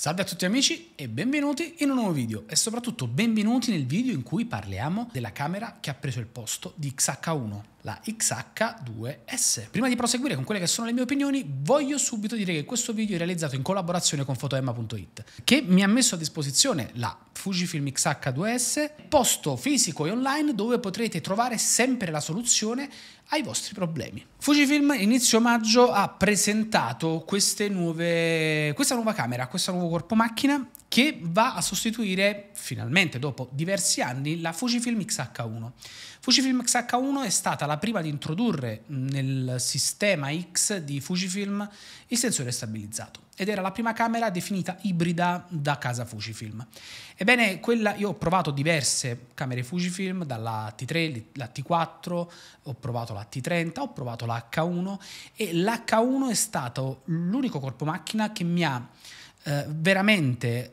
Salve a tutti amici e benvenuti in un nuovo video e soprattutto benvenuti nel video in cui parliamo della camera che ha preso il posto di XH1, la XH2S. Prima di proseguire con quelle che sono le mie opinioni, voglio subito dire che questo video è realizzato in collaborazione con fotoemma.it che mi ha messo a disposizione la Fujifilm XH2S, posto fisico e online dove potrete trovare sempre la soluzione ai vostri problemi. Fujifilm inizio maggio ha presentato nuove, questa nuova camera, questo nuovo corpo macchina che va a sostituire finalmente dopo diversi anni la Fujifilm XH1. Fujifilm XH1 è stata la prima ad introdurre nel sistema X di Fujifilm il sensore stabilizzato ed era la prima camera definita ibrida da casa Fujifilm. Ebbene, quella, io ho provato diverse camere Fujifilm, dalla T3, la T4, ho provato la T30, ho provato la H1 e l'H1 è stato l'unico corpo macchina che mi ha eh, veramente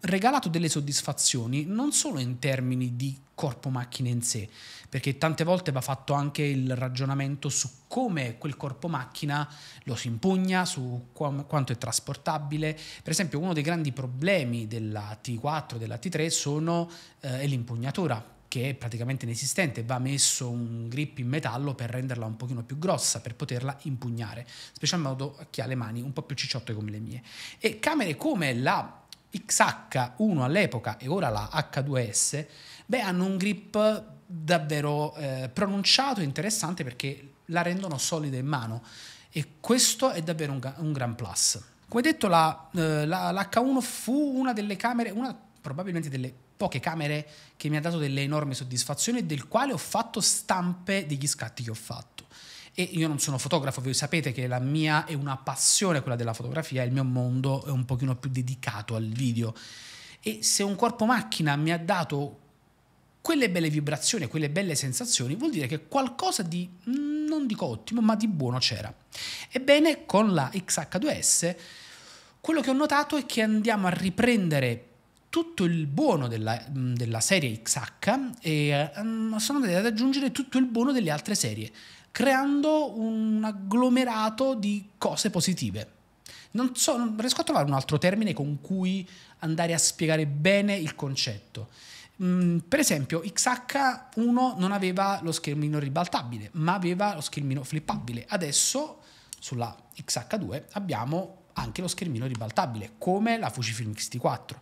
regalato delle soddisfazioni non solo in termini di corpo macchina in sé, perché tante volte va fatto anche il ragionamento su come quel corpo macchina lo si impugna, su qu- quanto è trasportabile. Per esempio, uno dei grandi problemi della T4 della T3 sono, eh, è l'impugnatura che è praticamente inesistente, va messo un grip in metallo per renderla un pochino più grossa, per poterla impugnare, special modo a chi ha le mani un po' più cicciotte come le mie. E camere come la XH1 all'epoca e ora la H2S, beh, hanno un grip davvero eh, pronunciato e interessante perché la rendono solida in mano e questo è davvero un, un gran plus. Come detto, la, eh, la, l'H1 fu una delle camere, una probabilmente delle poche camere che mi ha dato delle enormi soddisfazioni e del quale ho fatto stampe degli scatti che ho fatto e io non sono fotografo, voi sapete che la mia è una passione quella della fotografia, il mio mondo è un pochino più dedicato al video. E se un corpo macchina mi ha dato quelle belle vibrazioni, quelle belle sensazioni, vuol dire che qualcosa di, mm, non dico ottimo, ma di buono c'era. Ebbene, con la XH2S, quello che ho notato è che andiamo a riprendere tutto il buono della, mm, della serie XH e eh, mm, sono andati ad aggiungere tutto il buono delle altre serie creando un agglomerato di cose positive. Non, so, non riesco a trovare un altro termine con cui andare a spiegare bene il concetto. Mm, per esempio, XH1 non aveva lo schermino ribaltabile, ma aveva lo schermino flippabile. Adesso sulla XH2 abbiamo anche lo schermino ribaltabile, come la Fujifilm xt 4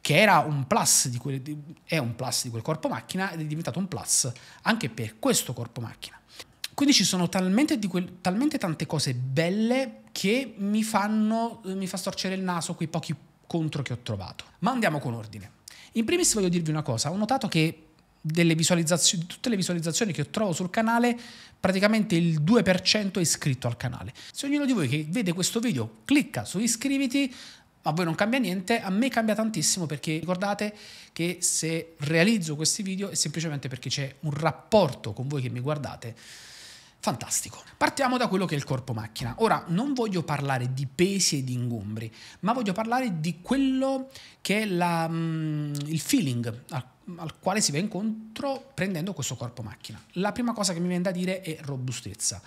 che era un plus di quel, è un plus di quel corpo macchina ed è diventato un plus anche per questo corpo macchina. Quindi ci sono talmente, que- talmente tante cose belle che mi, fanno, eh, mi fa storcere il naso quei pochi contro che ho trovato. Ma andiamo con ordine. In primis voglio dirvi una cosa, ho notato che delle visualizzazioni, tutte le visualizzazioni che trovo sul canale, praticamente il 2% è iscritto al canale. Se ognuno di voi che vede questo video clicca su iscriviti, a voi non cambia niente, a me cambia tantissimo perché ricordate che se realizzo questi video è semplicemente perché c'è un rapporto con voi che mi guardate Fantastico. Partiamo da quello che è il corpo macchina. Ora non voglio parlare di pesi e di ingombri, ma voglio parlare di quello che è la, mm, il feeling al, al, quale si va incontro prendendo questo corpo macchina. La prima cosa che mi viene da dire è robustezza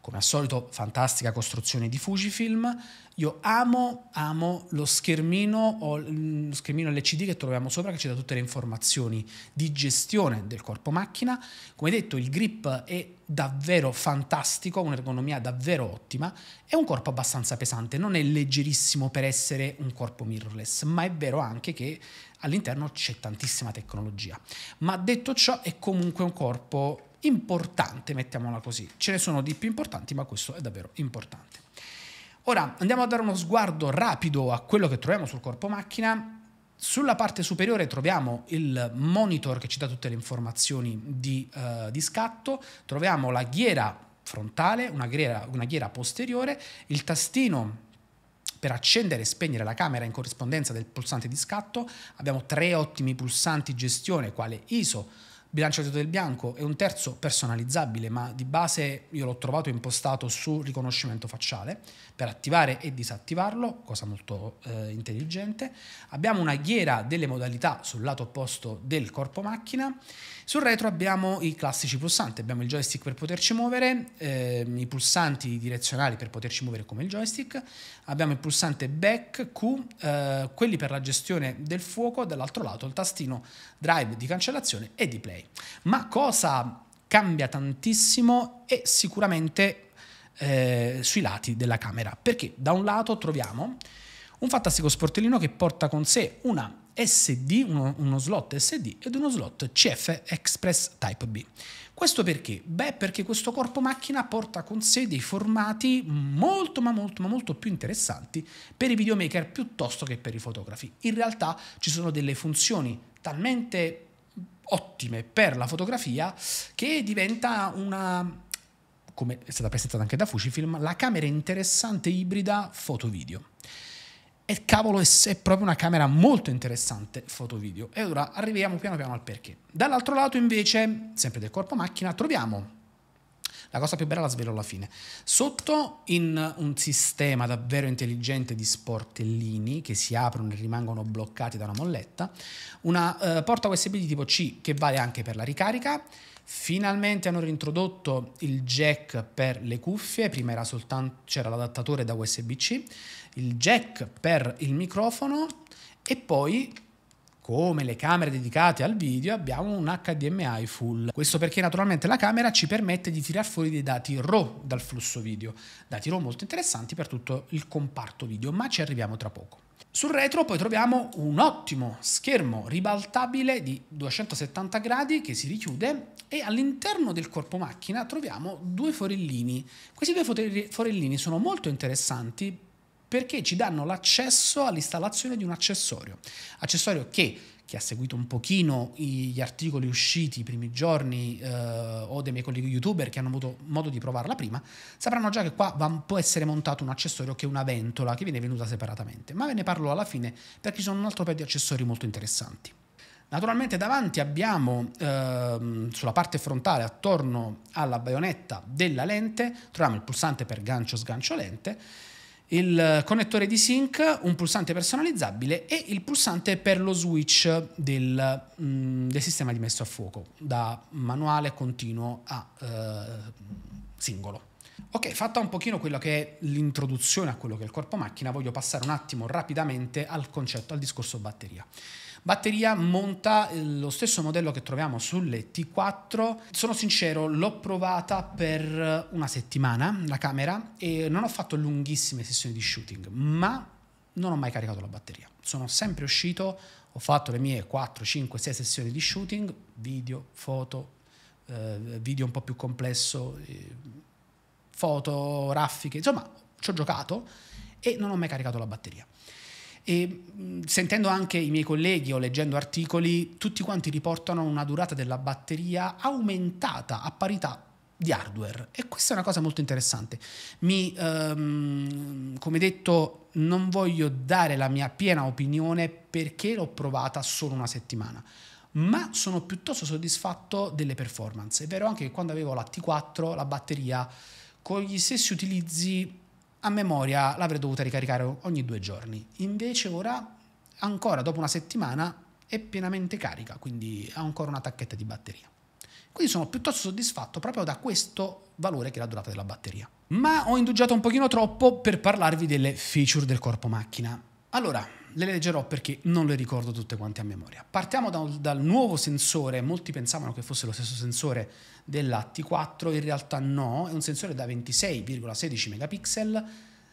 come al solito fantastica costruzione di Fujifilm. Io amo, amo lo schermino, o mm, lo schermino LCD che troviamo sopra che ci dà tutte le informazioni di gestione del corpo macchina. Come detto il grip è davvero fantastico, un'ergonomia davvero ottima, è un corpo abbastanza pesante, non è leggerissimo per essere un corpo mirrorless, ma è vero anche che all'interno c'è tantissima tecnologia. Ma detto ciò è comunque un corpo importante, mettiamola così. Ce ne sono di più importanti, ma questo è davvero importante. Ora andiamo a dare uno sguardo rapido a quello che troviamo sul corpo macchina. Sulla parte superiore troviamo il monitor che ci dà tutte le informazioni di, uh, di scatto, troviamo la ghiera frontale, una ghiera, una ghiera posteriore, il tastino per accendere e spegnere la camera in corrispondenza del pulsante di scatto, abbiamo tre ottimi pulsanti gestione quale ISO, bilancio del bianco e un terzo personalizzabile, ma di base io l'ho trovato impostato su riconoscimento facciale per attivare e disattivarlo, cosa molto eh, intelligente. Abbiamo una ghiera delle modalità sul lato opposto del corpo macchina. Sul retro abbiamo i classici pulsanti, abbiamo il joystick per poterci muovere, eh, i pulsanti direzionali per poterci muovere come il joystick, abbiamo il pulsante back, Q, eh, quelli per la gestione del fuoco, dall'altro lato il tastino drive di cancellazione e di play. Ma cosa cambia tantissimo è sicuramente eh, sui lati della camera, perché da un lato troviamo un fantastico sportellino che porta con sé una SD, uno, uno, slot SD ed uno slot CF Express Type B. Questo perché? Beh, perché questo corpo macchina porta con sé dei formati molto ma molto ma molto più interessanti per i videomaker piuttosto che per i fotografi. In realtà ci sono delle funzioni talmente ottime per la fotografia che diventa una come è stata presentata anche da Fujifilm, la camera interessante ibrida foto-video. E cavolo, è proprio una camera molto interessante foto-video. E ora arriviamo piano piano al perché. Dall'altro lato invece, sempre del corpo macchina, troviamo la cosa più bella la svelo alla fine. Sotto in un sistema davvero intelligente di sportellini che si aprono e rimangono bloccati da una molletta, una eh, porta USB di tipo C che vale anche per la ricarica. Finalmente hanno reintrodotto il jack per le cuffie, prima era soltanto, c'era l'adattatore da USB-C, il jack per il microfono e poi come le camere dedicate al video, abbiamo un HDMI full. Questo perché naturalmente la camera ci permette di tirar fuori dei dati RAW dal flusso video, dati RAW molto interessanti per tutto il comparto video, ma ci arriviamo tra poco. Sul retro poi troviamo un ottimo schermo ribaltabile di 270 gradi che si richiude e all'interno del corpo macchina troviamo due forellini. Questi due forellini sono molto interessanti perché ci danno l'accesso all'installazione di un accessorio, accessorio che chi ha seguito un pochino gli articoli usciti i primi giorni eh, o dei miei colleghi youtuber che hanno avuto modo di provarla prima, sapranno già che qua va, può essere montato un accessorio che è una ventola che viene venuta separatamente, ma ve ne parlo alla fine perché ci sono un altro paio di accessori molto interessanti. Naturalmente davanti abbiamo eh, sulla parte frontale attorno alla baionetta della lente, troviamo il pulsante per gancio sgancio lente, il connettore di sync, un pulsante personalizzabile e il pulsante per lo switch del, mm, del sistema di messo a fuoco, da manuale continuo a eh, singolo. Ok, fatta un pochino quello che è l'introduzione a quello che è il corpo macchina, voglio passare un attimo rapidamente al concetto, al discorso batteria. Batteria monta eh, lo stesso modello che troviamo sulle T4. Sono sincero, l'ho provata per una settimana la camera e non ho fatto lunghissime sessioni di shooting, ma non ho mai caricato la batteria. Sono sempre uscito, ho fatto le mie 4, 5, 6 sessioni di shooting, video, foto, eh, video un po' più complesso, eh, foto, raffiche, insomma ci ho giocato e non ho mai caricato la batteria. E sentendo anche i miei colleghi o leggendo articoli, tutti quanti riportano una durata della batteria aumentata a parità di hardware e questa è una cosa molto interessante. Mi, um, come detto, non voglio dare la mia piena opinione perché l'ho provata solo una settimana, ma sono piuttosto soddisfatto delle performance. È vero anche che quando avevo la T4 la batteria con gli stessi utilizzi a memoria l'avrei dovuta ricaricare ogni due giorni. Invece ora, ancora dopo una settimana, è pienamente carica, quindi ha ancora una tacchetta di batteria. Quindi sono piuttosto soddisfatto proprio da questo valore che è la durata della batteria. Ma ho indugiato un pochino troppo per parlarvi delle feature del corpo macchina. Allora, le leggerò perché non le ricordo tutte quante a memoria. Partiamo da, dal nuovo sensore, molti pensavano che fosse lo stesso sensore della T4, in realtà no, è un sensore da 26,16 megapixel,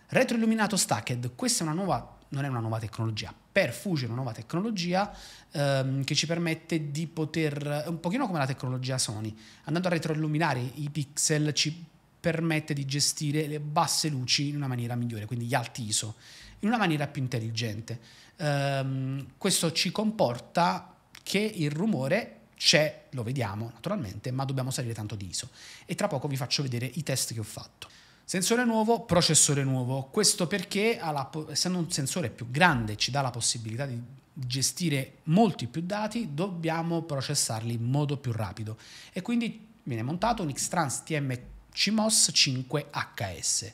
retroilluminato stacked, questa è una nuova non è una nuova tecnologia. Per Fuji è una nuova tecnologia ehm, che ci permette di poter, è un pochino come la tecnologia Sony, andando a retroilluminare i pixel ci permette di gestire le basse luci in una maniera migliore, quindi gli alti ISO in una maniera più intelligente. Um, questo ci comporta che il rumore c'è, lo vediamo naturalmente, ma dobbiamo salire tanto di ISO. E tra poco vi faccio vedere i test che ho fatto. Sensore nuovo, processore nuovo. Questo perché, po- essendo un sensore più grande, ci dà la possibilità di gestire molti più dati, dobbiamo processarli in modo più rapido. E quindi viene montato un Xtrans TM CMOS 5HS.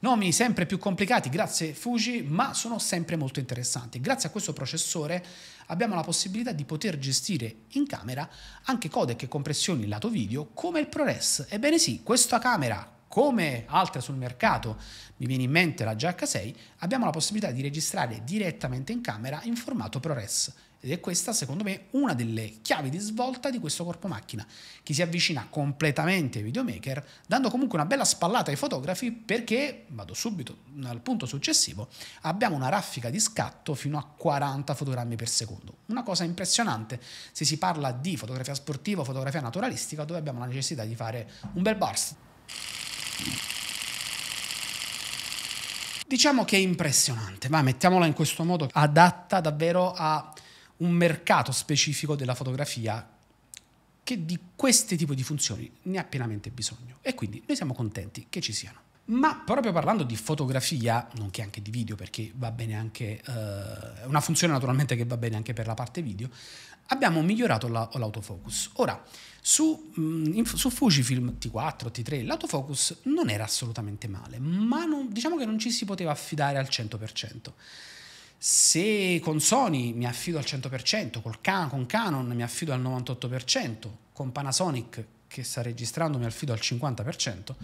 Nomi sempre più complicati grazie Fuji, ma sono sempre molto interessanti. Grazie a questo processore abbiamo la possibilità di poter gestire in camera anche codec e compressioni lato video come il ProRes. Ebbene sì, questa camera, come altre sul mercato, mi viene in mente la GH6, abbiamo la possibilità di registrare direttamente in camera in formato ProRes. Ed è questa, secondo me, una delle chiavi di svolta di questo corpo macchina, che si avvicina completamente ai videomaker, dando comunque una bella spallata ai fotografi perché, vado subito al punto successivo, abbiamo una raffica di scatto fino a 40 fotogrammi per secondo. Una cosa impressionante se si parla di fotografia sportiva o fotografia naturalistica, dove abbiamo la necessità di fare un bel burst. Diciamo che è impressionante, ma mettiamola in questo modo, adatta davvero a un mercato specifico della fotografia che di questi tipi di funzioni ne ha pienamente bisogno. E quindi noi siamo contenti che ci siano. Ma proprio parlando di fotografia, nonché anche di video, perché va bene anche, eh, è eh, una funzione naturalmente che va bene anche per la parte video, abbiamo migliorato la, l'autofocus. Ora, su, mh, mm, su, Fujifilm T4, T3, l'autofocus non era assolutamente male, ma non, diciamo che non ci si poteva affidare al 100%. Se con Sony mi affido al 100%, col Can- con Canon mi affido al 98%, con Panasonic che sta registrando mi affido al 50%,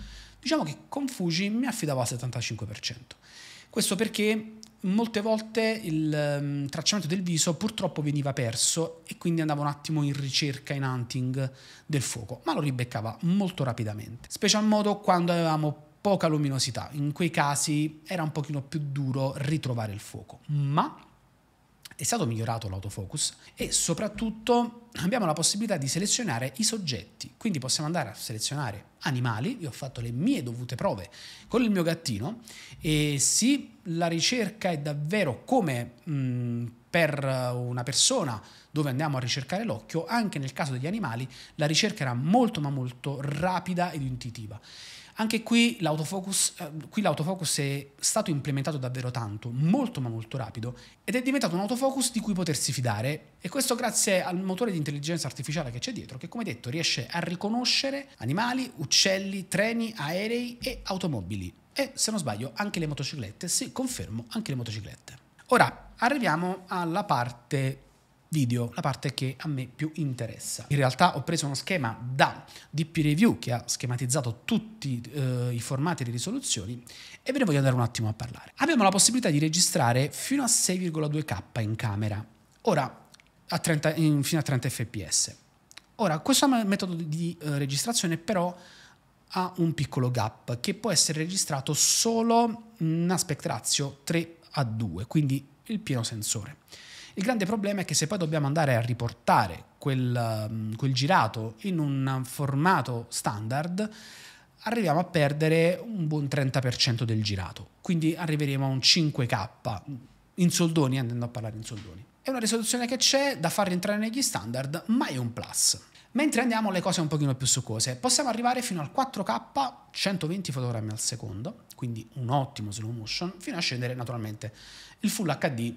diciamo che con Fuji mi affidavo al 75%. Questo perché molte volte il um, tracciamento del viso purtroppo veniva perso e quindi andava un attimo in ricerca, in hunting del fuoco, ma lo ribeccava molto rapidamente, special modo quando avevamo poca luminosità. In quei casi era un pochino più duro ritrovare il fuoco, ma è stato migliorato l'autofocus e soprattutto abbiamo la possibilità di selezionare i soggetti, quindi possiamo andare a selezionare animali, io ho fatto le mie dovute prove con il mio gattino e sì, la ricerca è davvero come mh, per una persona dove andiamo a ricercare l'occhio, anche nel caso degli animali la ricerca era molto ma molto rapida ed intuitiva. Anche qui l'autofocus, eh, qui l'autofocus è stato implementato davvero tanto, molto ma molto rapido, ed è diventato un autofocus di cui potersi fidare, e questo grazie al motore di intelligenza artificiale che c'è dietro, che come detto riesce a riconoscere animali, uccelli, treni, aerei e automobili. E se non sbaglio anche le motociclette, sì, confermo anche le motociclette. Ora arriviamo alla parte video, la parte che a me più interessa. In realtà ho preso uno schema da DP Review che ha schematizzato tutti eh, i formati e le risoluzioni e ve ne voglio andare un attimo a parlare. Abbiamo la possibilità di registrare fino a 6,2K in camera, ora a 30, in, fino a 30 fps. Ora, questo metodo di eh, registrazione però ha un piccolo gap che può essere registrato solo in aspect ratio 3 a 2, quindi il pieno sensore. Il grande problema è che se poi dobbiamo andare a riportare quel, um, quel girato in un formato standard, arriviamo a perdere un buon 30% del girato, quindi arriveremo a un 5K in soldoni, eh, andando a parlare in soldoni. È una risoluzione che c'è da far rientrare negli standard, ma è un plus. Mentre andiamo alle cose un pochino più succose, possiamo arrivare fino al 4K 120 fotogrammi al secondo, quindi un ottimo slow motion, fino a scendere naturalmente il Full HD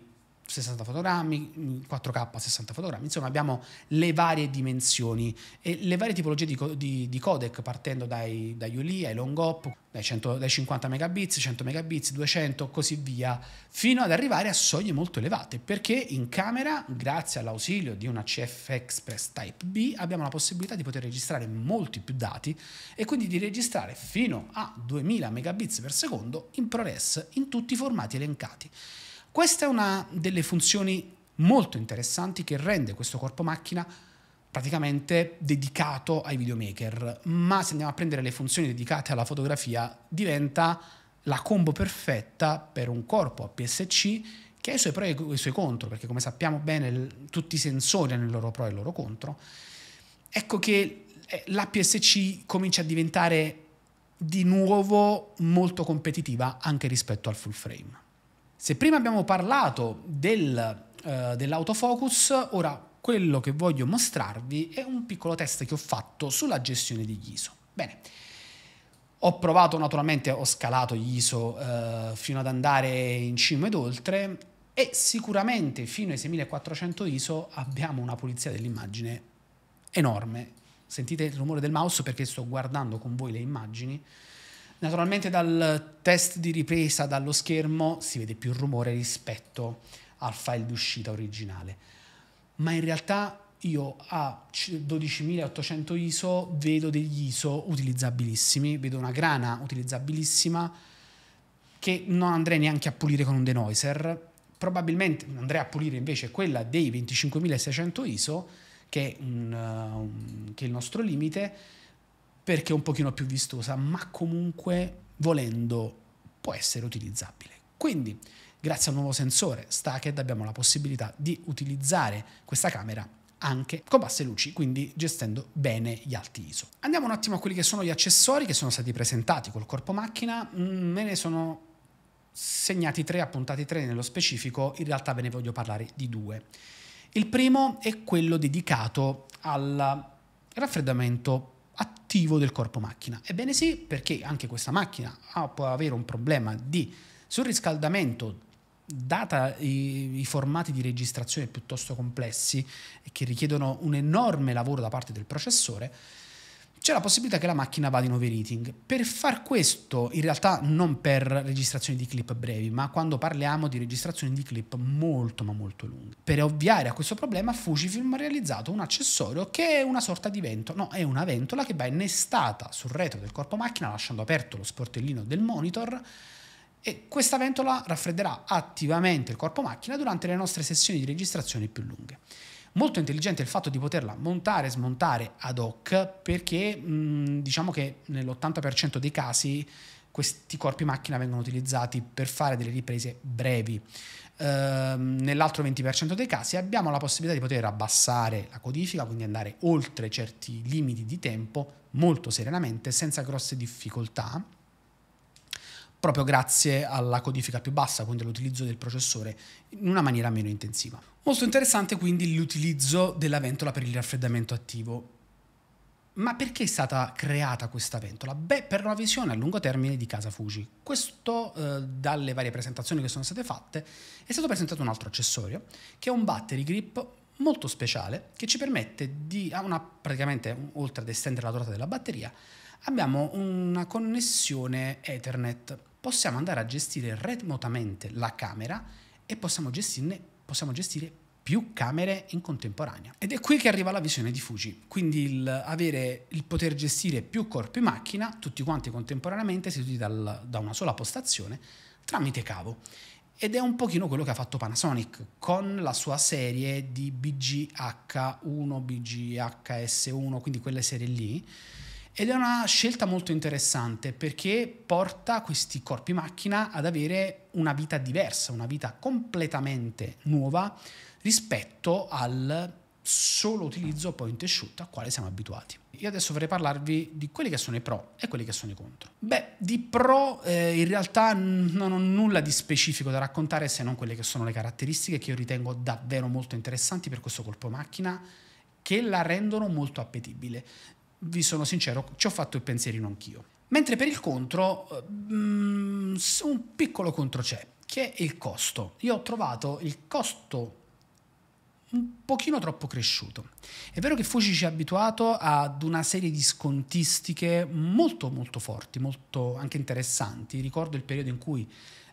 60 fotogrammi, 4K 60 fotogrammi, insomma abbiamo le varie dimensioni e le varie tipologie di, di, di codec partendo dai, dagli ULI ai long hop, dai, 100, dai 50 megabits, 100 megabits, 200 così via, fino ad arrivare a soglie molto elevate perché in camera grazie all'ausilio di una CF Express Type B abbiamo la possibilità di poter registrare molti più dati e quindi di registrare fino a 2000 megabits per secondo in ProRes in tutti i formati elencati. Questa è una delle funzioni molto interessanti che rende questo corpo macchina praticamente dedicato ai videomaker, ma se andiamo a prendere le funzioni dedicate alla fotografia diventa la combo perfetta per un corpo a PSC che ha i suoi pro e i suoi contro, perché come sappiamo bene tutti i sensori hanno il loro pro e il loro contro. Ecco che eh, l'APSC comincia a diventare di nuovo molto competitiva anche rispetto al full frame. Se prima abbiamo parlato del, uh, dell'autofocus, ora quello che voglio mostrarvi è un piccolo test che ho fatto sulla gestione di ISO. Bene, ho provato naturalmente, ho scalato gli ISO eh, fino ad andare in cima ed oltre e sicuramente fino ai 6400 ISO abbiamo una pulizia dell'immagine enorme. Sentite il rumore del mouse perché sto guardando con voi le immagini Naturalmente dal test di ripresa dallo schermo si vede più rumore rispetto al file d'uscita originale, ma in realtà io a 12800 ISO vedo degli ISO utilizzabilissimi, vedo una grana utilizzabilissima che non andrei neanche a pulire con un denoiser, probabilmente andrei a pulire invece quella dei 25600 ISO che è, eh, un, che è il nostro limite perché è un pochino più vistosa, ma comunque volendo può essere utilizzabile. Quindi, grazie al nuovo sensore Stacked abbiamo la possibilità di utilizzare questa camera anche con basse luci, quindi gestendo bene gli alti ISO. Andiamo un attimo a quelli che sono gli accessori che sono stati presentati col corpo macchina, mm, me ne sono segnati tre, appuntati tre nello specifico, in realtà ve ne voglio parlare di due. Il primo è quello dedicato al raffreddamento attivo del corpo macchina. Ebbene sì, perché anche questa macchina può avere un problema di surriscaldamento data i, i, formati di registrazione piuttosto complessi che richiedono un enorme lavoro da parte del processore, c'è la possibilità che la macchina vada in overheating. Per far questo, in realtà non per registrazioni di clip brevi, ma quando parliamo di registrazioni di clip molto ma molto lunghe. Per ovviare a questo problema, Fujifilm ha realizzato un accessorio che è una sorta di ventola, no, è una ventola che va innestata sul retro del corpo macchina lasciando aperto lo sportellino del monitor e questa ventola raffredderà attivamente il corpo macchina durante le nostre sessioni di registrazione più lunghe molto intelligente il fatto di poterla montare e smontare ad hoc perché mh, diciamo che nell'80% dei casi questi corpi macchina vengono utilizzati per fare delle riprese brevi. Uh, nell'altro 20% dei casi abbiamo la possibilità di poter abbassare la codifica, quindi andare oltre certi limiti di tempo molto serenamente, senza grosse difficoltà proprio grazie alla codifica più bassa, quindi all'utilizzo del processore in una maniera meno intensiva. Molto interessante quindi l'utilizzo della ventola per il raffreddamento attivo. Ma perché è stata creata questa ventola? Beh, per una visione a lungo termine di Casa Fuji. Questo, eh, dalle varie presentazioni che sono state fatte, è stato presentato un altro accessorio, che è un battery grip molto speciale, che ci permette di, una, praticamente, oltre ad estendere la durata della batteria, abbiamo una connessione Ethernet possiamo andare a gestire remotamente la camera e possiamo, gestirne, possiamo gestire più camere in contemporanea. Ed è qui che arriva la visione di Fuji, quindi il, avere, il poter gestire più corpi macchina, tutti quanti contemporaneamente, seduti dal, da una sola postazione, tramite cavo. Ed è un pochino quello che ha fatto Panasonic con la sua serie di BGH1, BGHS1, quindi quelle serie lì, ed è una scelta molto interessante perché porta questi corpi macchina ad avere una vita diversa, una vita completamente nuova rispetto al solo utilizzo point e shoot a quale siamo abituati. Io adesso vorrei parlarvi di quelli che sono i pro e quelli che sono i contro. Beh, di pro eh, in realtà non ho nulla di specifico da raccontare se non quelle che sono le caratteristiche che io ritengo davvero molto interessanti per questo colpo macchina che la rendono molto appetibile vi sono sincero, ci ho fatto il pensierino anch'io. Mentre per il contro, um, un piccolo contro c'è, che è il costo. Io ho trovato il costo un pochino troppo cresciuto. È vero che Fuji ci ha abituato ad una serie di scontistiche molto molto forti, molto anche interessanti. Ricordo il periodo in cui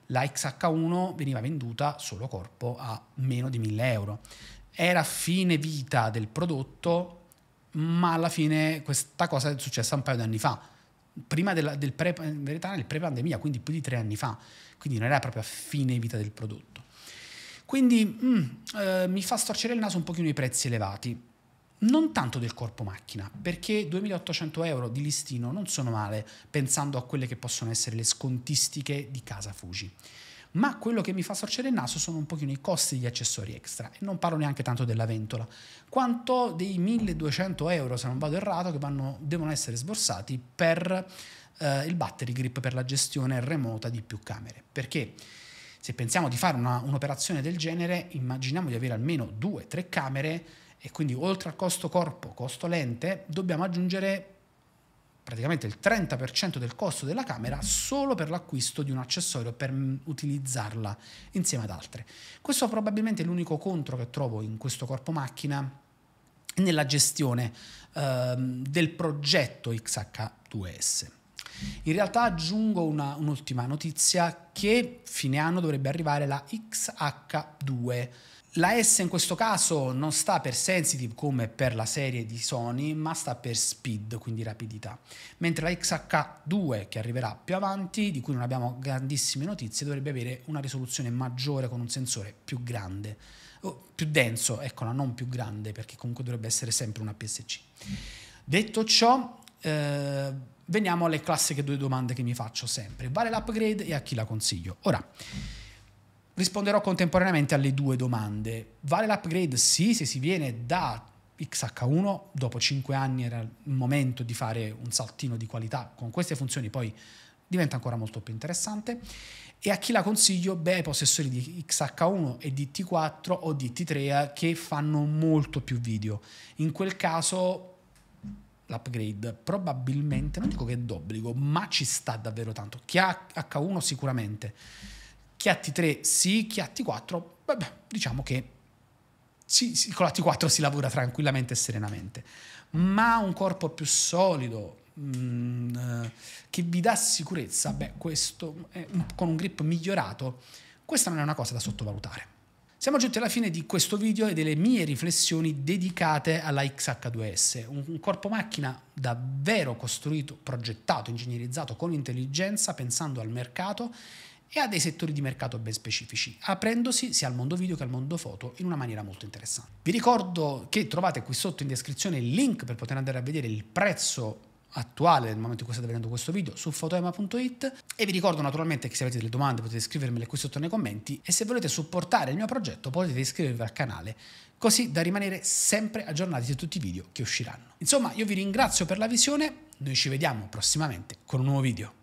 la XH1 veniva venduta solo corpo a meno di 1000 euro. Era fine vita del prodotto, ma alla fine questa cosa è successa un paio di anni fa, prima della, del pre, in verità nel pre-pandemia, quindi più di tre anni fa, quindi non era proprio a fine vita del prodotto. Quindi mm, eh, mi fa storcere il naso un pochino i prezzi elevati, non tanto del corpo macchina, perché 2.800 euro di listino non sono male, pensando a quelle che possono essere le scontistiche di casa Fuji ma quello che mi fa sorgere il naso sono un pochino i costi degli accessori extra e non parlo neanche tanto della ventola, quanto dei 1200 euro, se non vado errato, che vanno, devono essere sborsati per eh, il battery grip per la gestione remota di più camere. Perché? se pensiamo di fare una, un'operazione del genere, immaginiamo di avere almeno due, tre camere e quindi oltre al costo corpo, costo lente, dobbiamo aggiungere praticamente il 30% del costo della camera solo per l'acquisto di un accessorio per utilizzarla insieme ad altre. Questo probabilmente è l'unico contro che trovo in questo corpo macchina nella gestione ehm, del progetto XH2S. In realtà aggiungo una, un'ultima notizia che fine anno dovrebbe arrivare la XH2 la S in questo caso non sta per sensitive come per la serie di Sony, ma sta per speed, quindi rapidità. Mentre la XH2, che arriverà più avanti, di cui non abbiamo grandissime notizie, dovrebbe avere una risoluzione maggiore con un sensore più grande, o più denso, eccola, non più grande, perché comunque dovrebbe essere sempre una PSC. Detto ciò, eh, veniamo alle classiche due domande che mi faccio sempre. Vale l'upgrade e a chi la consiglio? Ora, risponderò contemporaneamente alle due domande. Vale l'upgrade? Sì, se si viene da XH1, dopo 5 anni era il momento di fare un saltino di qualità con queste funzioni, poi diventa ancora molto più interessante. E a chi la consiglio? Beh, ai possessori di XH1 e di T4 o di T3 eh, che fanno molto più video. In quel caso l'upgrade probabilmente, non dico che è d'obbligo, ma ci sta davvero tanto. Chi ha H1 sicuramente Chiatti 3 sì, Chiatti 4, vabbè, diciamo che sì, sì, con la T4 si lavora tranquillamente e serenamente, ma un corpo più solido mh, mm, eh, che vi dà sicurezza, beh, questo con un grip migliorato, questa non è una cosa da sottovalutare. Siamo giunti alla fine di questo video e delle mie riflessioni dedicate alla XH2S, un corpo macchina davvero costruito, progettato, ingegnerizzato con intelligenza, pensando al mercato e ha dei settori di mercato ben specifici, aprendosi sia al mondo video che al mondo foto in una maniera molto interessante. Vi ricordo che trovate qui sotto in descrizione il link per poter andare a vedere il prezzo attuale nel momento in cui state vedendo questo video su fotoema.it e vi ricordo naturalmente che se avete delle domande potete scrivermele qui sotto nei commenti e se volete supportare il mio progetto potete iscrivervi al canale così da rimanere sempre aggiornati su tutti i video che usciranno. Insomma io vi ringrazio per la visione, noi ci vediamo prossimamente con un nuovo video.